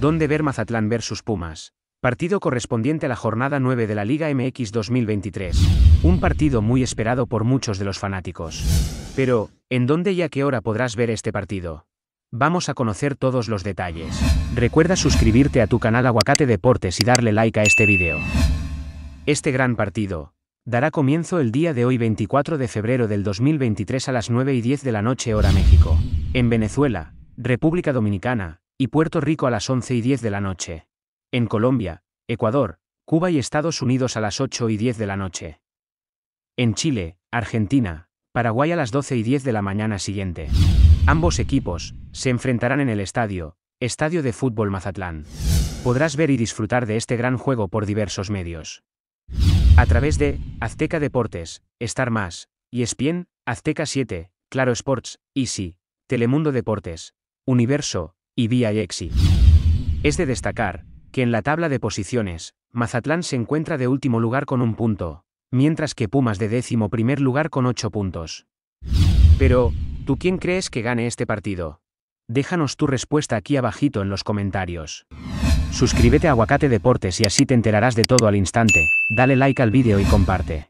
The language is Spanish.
¿Dónde ver Mazatlán versus Pumas? Partido correspondiente a la jornada 9 de la Liga MX 2023. Un partido muy esperado por muchos de los fanáticos. Pero, ¿en dónde y a qué hora podrás ver este partido? Vamos a conocer todos los detalles. Recuerda suscribirte a tu canal Aguacate Deportes y darle like a este video. Este gran partido dará comienzo el día de hoy 24 de febrero del 2023 a las 9 y 10 de la noche hora México. En Venezuela, República Dominicana, y Puerto Rico a las 11 y 10 de la noche. En Colombia, Ecuador, Cuba y Estados Unidos a las 8 y 10 de la noche. En Chile, Argentina, Paraguay a las 12 y 10 de la mañana siguiente. Ambos equipos se enfrentarán en el estadio, Estadio de Fútbol Mazatlán. Podrás ver y disfrutar de este gran juego por diversos medios. A través de Azteca Deportes, Star Más, ESPN, Azteca 7, Claro Sports, Easy, Telemundo Deportes, Universo, y Biaexi. Es de destacar que en la tabla de posiciones, Mazatlán se encuentra de último lugar con un punto, mientras que Pumas de décimo primer lugar con ocho puntos. Pero, ¿tú quién crees que gane este partido? Déjanos tu respuesta aquí abajito en los comentarios. Suscríbete a Aguacate Deportes y así te enterarás de todo al instante. Dale like al vídeo y comparte.